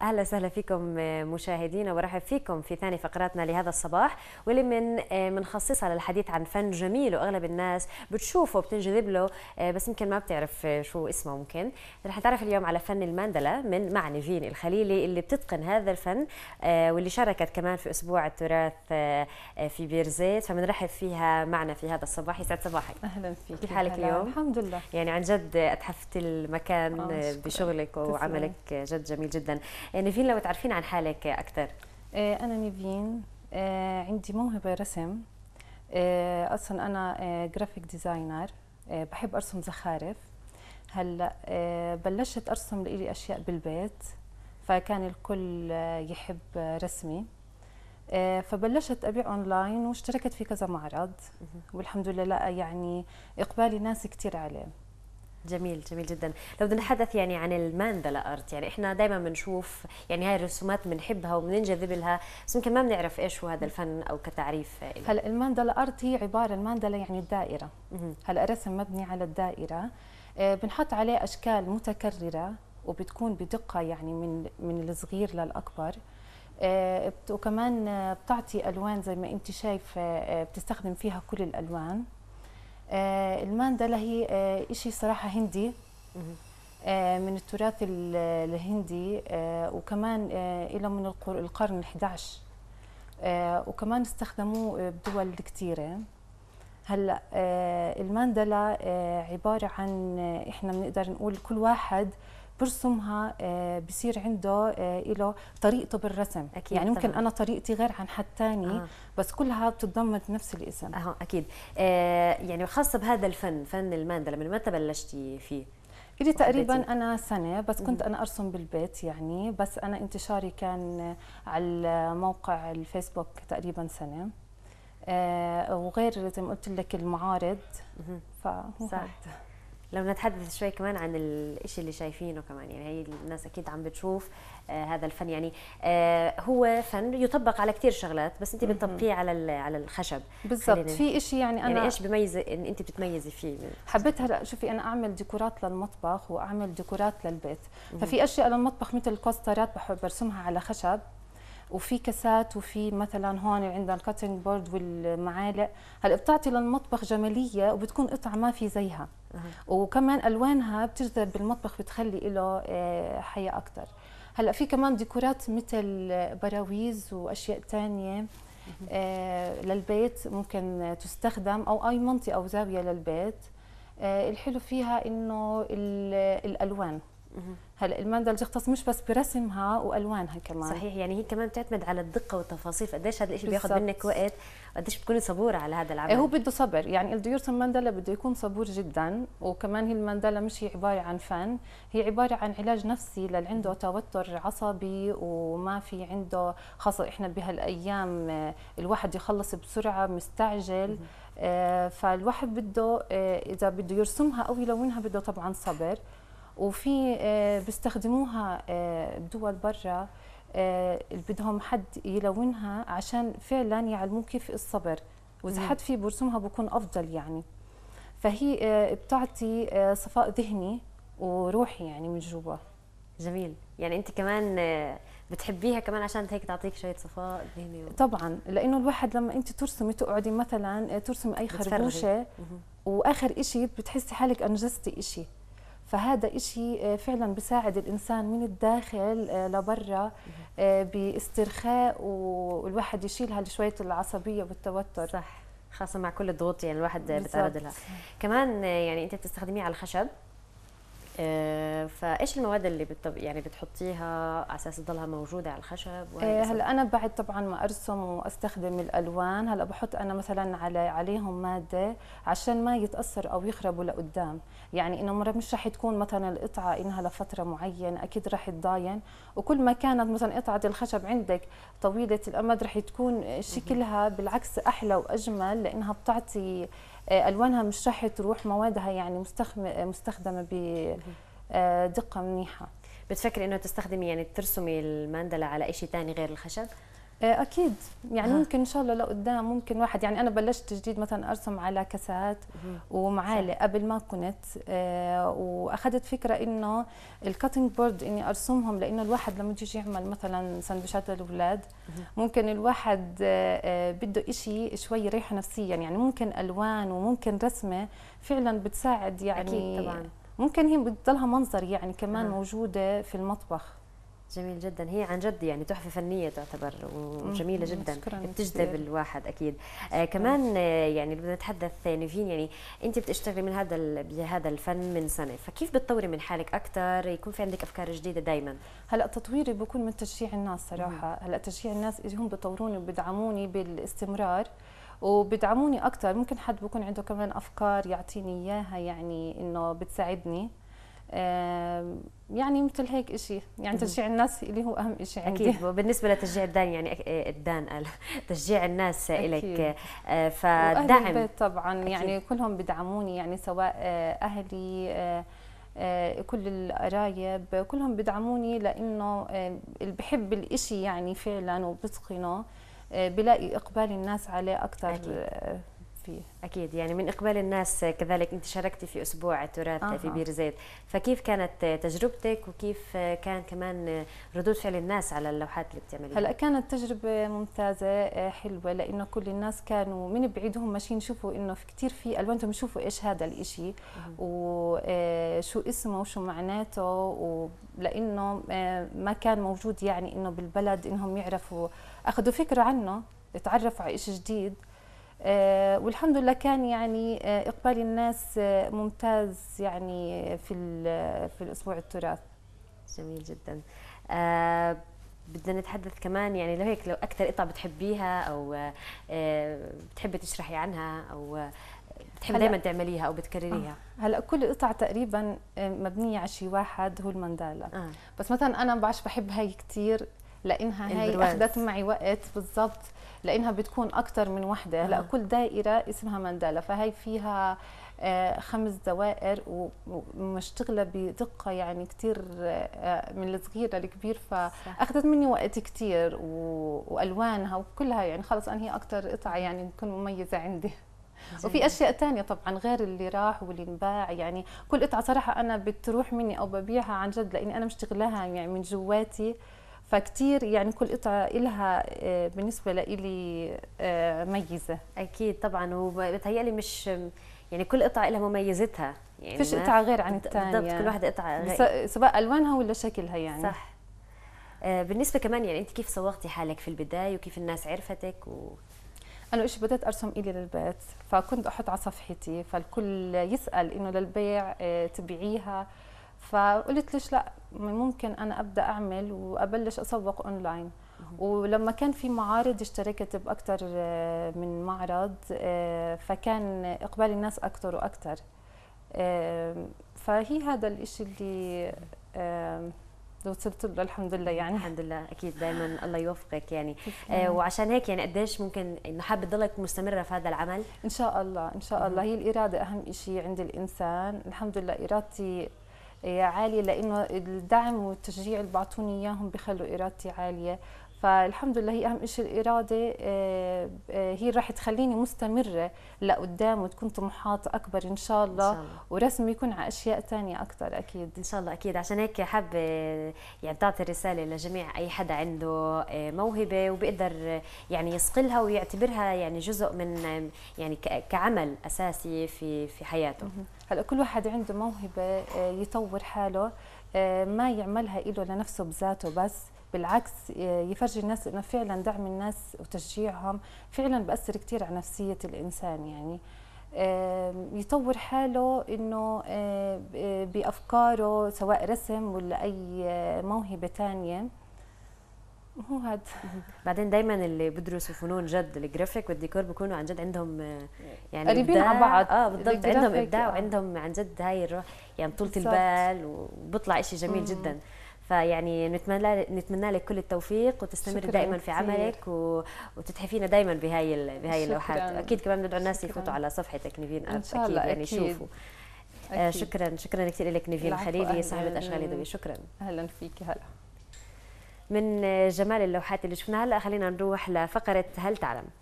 اهلا وسهلا فيكم آه، مشاهدينا وارحب فيكم في ثاني فقراتنا لهذا الصباح واللي من آه، منخصصها للحديث عن فن جميل واغلب الناس بتشوفه بتنجذب له آه، بس يمكن ما بتعرف شو اسمه ممكن رح نتعرف اليوم على فن الماندلا من معني نيفين الخليلي اللي بتتقن هذا الفن واللي شاركت كمان في اسبوع التراث في بيرزيت فبنرحب فيها معنا في هذا الصباح يسعد صباحك اهلا فيك كيف حالك اليوم الحمد لله يعني عن جد اتحفت المكان بشغلك وعملك جد جميل جدا نيفين لو تعرفين عن حالك اكثر آه، انا نيفين آه، عندي موهبه رسم آه، اصلا انا جرافيك ديزاينر بحب ارسم زخارف هلا بلشت ارسم لإلي اشياء بالبيت فكان الكل يحب رسمي فبلشت ابيع اونلاين واشتركت في كذا معرض والحمد لله يعني اقبال ناس كثير عليه جميل جميل جدا لو بدنا نتحدث يعني عن الماندلا ارت يعني احنا دائما بنشوف يعني هاي الرسومات بنحبها وبننجذب لها بس يمكن ما بنعرف ايش هو هذا الفن او كتعريف هلا الماندلا ارت هي عباره الماندلا يعني الدائره هلا رسم مبني على الدائره آه، بنحط عليه اشكال متكرره وبتكون بدقه يعني من من الصغير للاكبر آه، وكمان بتعطي الوان زي ما انت شايفه آه، بتستخدم فيها كل الالوان آه، الماندلا هي آه، شيء صراحة هندي آه، من التراث الهندي وكمان إلى من القرن 11 وكمان استخدموه بدول كثيرة هلا الماندلا عبارة عن إحنا بنقدر نقول كل واحد برسمها آه، بصير عنده آه، له طريقته بالرسم أكيد يعني ممكن طبعا. انا طريقتي غير عن حد ثاني آه. بس كلها بتتضمن نفس الاسم اه اكيد آه يعني خاصه بهذا الفن فن الماندلا من متى بلشتي فيه إلي تقريبا أنا سنة بس كنت أنا أرسم بالبيت يعني بس أنا انتشاري كان على موقع الفيسبوك تقريبا سنة آه وغير زي ما قلت لك المعارض فهو صح هاد. لو نتحدث شوي كمان عن الشيء اللي شايفينه كمان يعني هي الناس اكيد عم بتشوف آه هذا الفن يعني آه هو فن يطبق على كثير شغلات بس انت بتطبقيه على على الخشب بالضبط في شيء يعني, يعني انا يعني ايش بميز إن انت بتتميزي فيه حبيت هلا شوفي انا اعمل ديكورات للمطبخ واعمل ديكورات للبيت ففي اشياء للمطبخ مثل الكوسترات بحب ارسمها على خشب وفي كاسات وفي مثلا هون عندنا الكاتنج بورد والمعالق هلا بتعطي للمطبخ جماليه وبتكون قطعه ما في زيها وكمان الوانها بتجذب بالمطبخ بتخلي له آه، حياه اكثر هلا في كمان ديكورات مثل براويز واشياء ثانيه آه، للبيت ممكن تستخدم او اي منطقه او زاويه للبيت آه، الحلو فيها انه الالوان هلا المندل تختص مش بس برسمها والوانها كمان صحيح يعني هي كمان بتعتمد على الدقه والتفاصيل قديش هذا الشيء بياخذ منك وقت قديش بتكوني صبوره على هذا العمل إيه، هو بده صبر يعني اللي بده يرسم مندله بده يكون صبور جدا وكمان هي المندله مش هي عباره عن فن هي عباره عن علاج نفسي للي عنده توتر عصبي وما في عنده خاصه احنا بهالايام آه، الواحد يخلص بسرعه مستعجل آه، فالواحد بده آه، اذا بده يرسمها او يلونها بده طبعا صبر وفي آه، بيستخدموها بدول آه، برا آه، بدهم حد يلونها عشان فعلا يعلموه كيف الصبر واذا حد في برسمها بكون افضل يعني فهي بتعطي صفاء ذهني وروحي يعني من جوا جميل يعني انت كمان بتحبيها كمان عشان هيك تعطيك شويه صفاء ذهني و... طبعا لانه الواحد لما انت ترسمي تقعدي مثلا ترسمي اي خربوشه واخر شيء بتحسي حالك انجزتي شيء فهذا إشي آه، فعلا بساعد الإنسان من الداخل آه، لبرا آه، باسترخاء والواحد يشيل هالشوية العصبية والتوتر صح خاصة مع كل الضغوط يعني الواحد بتعرض لها كمان يعني أنت بتستخدميه على الخشب آه، فايش المواد اللي بتطب... يعني بتحطيها على اساس تضلها موجوده على الخشب آه، هلا انا بعد طبعا ما ارسم واستخدم الالوان هلا بحط انا مثلا على عليهم ماده عشان ما يتاثر او يخربوا لقدام يعني انه مره مش رح تكون مثلا القطعه انها لفتره معينه اكيد رح تضاين وكل ما كانت مثلا قطعه الخشب عندك طويله الامد رح تكون شكلها بالعكس احلى واجمل لانها بتعطي آه، الوانها مش راح تروح موادها يعني آه، مستخدمه بدقه آه، منيحه بتفكري انه تستخدمي يعني ترسمي الماندلا على شيء ثاني غير الخشب آه، اكيد يعني ها. آه. ممكن ان شاء الله لقدام ممكن واحد يعني انا بلشت جديد مثلا ارسم على كاسات ومعالق قبل ما كنت آه واخذت فكره انه الكاتنج بورد اني ارسمهم لانه الواحد لما يجي يعمل مثلا سندويشات للاولاد ممكن الواحد آه،, آه بده إشي شوي ريحه نفسيا يعني ممكن الوان وممكن رسمه فعلا بتساعد يعني اكيد طبعا ممكن هي بتضلها منظر يعني كمان ها. موجوده في المطبخ جميل جدا هي عن جد يعني تحفه فنيه تعتبر وجميله جدا بتجذب الواحد اكيد آه كمان آه يعني بدنا نتحدث آه، نيفين يعني انت بتشتغلي من هذا بهذا الفن من سنه فكيف بتطوري من حالك اكثر يكون في عندك افكار جديده دائما هلا تطويري بكون من تشجيع الناس صراحه مم. هلا تشجيع الناس هم بيطوروني وبدعموني بالاستمرار وبدعموني اكثر ممكن حد بكون عنده كمان افكار يعطيني اياها يعني انه بتساعدني يعني مثل هيك شيء يعني تشجيع الناس اللي هو أهم شيء عندي أكيد وبالنسبه لتشجيع الدان يعني إيه، الدان قال تشجيع الناس إليك فدعم آه، أهل البيت طبعا يعني أكيد. يعني كلهم بدعموني يعني سواء آه، أهلي آه، كل القرايب كلهم بدعموني لأنه اللي بحب الشيء يعني فعلا وبتقنه بلاقي إقبال الناس عليه أكثر أكيد. فيه اكيد يعني من اقبال الناس كذلك انت شاركتي في اسبوع التراث آه. في بير زيت فكيف كانت تجربتك وكيف كان كمان ردود فعل الناس على اللوحات اللي بتعمليها هلا كانت تجربه ممتازه حلوه لانه كل الناس كانوا من بعيدهم ماشيين يشوفوا انه في كثير في الوانهم يشوفوا ايش هذا الإشي وشو آه، اسمه وشو معناته لانه آه، ما كان موجود يعني انه بالبلد انهم يعرفوا اخذوا فكره عنه تعرفوا على شيء جديد آه، والحمد لله كان يعني آه، اقبال الناس آه، ممتاز يعني في في الاسبوع التراث جميل جدا آه بدنا نتحدث كمان يعني لو هيك لو اكثر قطعه بتحبيها او آه بتحبي تشرحي عنها او بتحبي دائما تعمليها او بتكرريها آه. هلا كل قطع تقريبا مبنيه على شيء واحد هو المندالا آه. بس مثلا انا بعش بحب هاي كثير لانها هاي اخذت معي وقت بالضبط لانها بتكون اكثر من وحده هلا نعم. كل دائره اسمها منداله فهي فيها آه، خمس دوائر ومشتغله بدقه يعني كثير آه، من الصغير للكبير فاخذت مني وقت كثير والوانها وكلها يعني خلص انا هي اكثر قطعه يعني بتكون مميزه عندي جميل. وفي اشياء تانية طبعا غير اللي راح واللي انباع يعني كل قطعه صراحه انا بتروح مني او ببيعها عن جد لاني انا مشتغلاها يعني من جواتي فكتير يعني كل قطعة إلها آه، بالنسبة لإلي آه، ميزة أكيد طبعا وبتهيألي مش يعني كل قطعة لها مميزتها يعني فيش قطعة غير عن الثانية بالضبط كل واحدة قطعة غير سواء ألوانها ولا شكلها يعني صح آه، بالنسبة كمان يعني أنت كيف صورتي حالك في البداية وكيف الناس عرفتك و... انا ايش بديت ارسم الي للبيت فكنت احط على صفحتي فالكل يسال انه للبيع تبيعيها فقلت ليش لا ممكن انا ابدا اعمل وابلش اسوق اونلاين ولما كان في معارض اشتركت باكثر آه، من معرض آه، فكان اقبال الناس اكثر واكثر آه، فهي هذا الشيء اللي وصلت له الحمد لله يعني الحمد لله اكيد دائما الله يوفقك يعني آه وعشان هيك يعني قديش ممكن انه حابه تضلك مستمره في هذا العمل ان شاء الله ان شاء الله هي الاراده اهم شيء عند الانسان الحمد لله ارادتي عاليه لانه الدعم والتشجيع اللي بعطوني اياهم بخلوا ارادتي عاليه فالحمد لله هي اهم شيء الاراده آه، آه، هي راح تخليني مستمره لقدام وتكون طموحات اكبر ان شاء الله, إن شاء الله. ورسمي يكون على اشياء ثانيه اكثر اكيد ان شاء الله اكيد عشان هيك حابه آه، يعني تعطي رساله لجميع اي حدا عنده موهبه وبيقدر يعني يصقلها ويعتبرها يعني جزء من يعني كعمل اساسي في في حياته هلا كل واحد عنده موهبه يطور حاله ما يعملها له لنفسه بذاته بس بالعكس يفرجي الناس انه فعلا دعم الناس وتشجيعهم فعلا بأثر كثير على نفسيه الانسان يعني يطور حاله انه آه، بافكاره سواء رسم ولا اي آه، موهبه ثانيه هو هذا بعدين دايما اللي بيدرسوا فنون جد الجرافيك والديكور بيكونوا عن جد عندهم آه، يعني قريبين على بعض اه بالضبط عندهم ابداع آه. وعندهم عن جد هاي الروح يعني طولة البال وبيطلع شيء جميل مم. جدا فيعني نتمنى نتمنى لك كل التوفيق وتستمر دائما في عملك و... وتتحفينا دائما بهاي بهاي اللوحات اكيد كمان ندعو الناس يفوتوا على صفحتك نيفين ارت اكيد يعني يشوفوا آه شكرا شكرا كثير لك نيفين خليلي صاحبه اشغال يدويه شكرا اهلا فيك هلا من جمال اللوحات اللي شفناها هلا خلينا نروح لفقره هل تعلم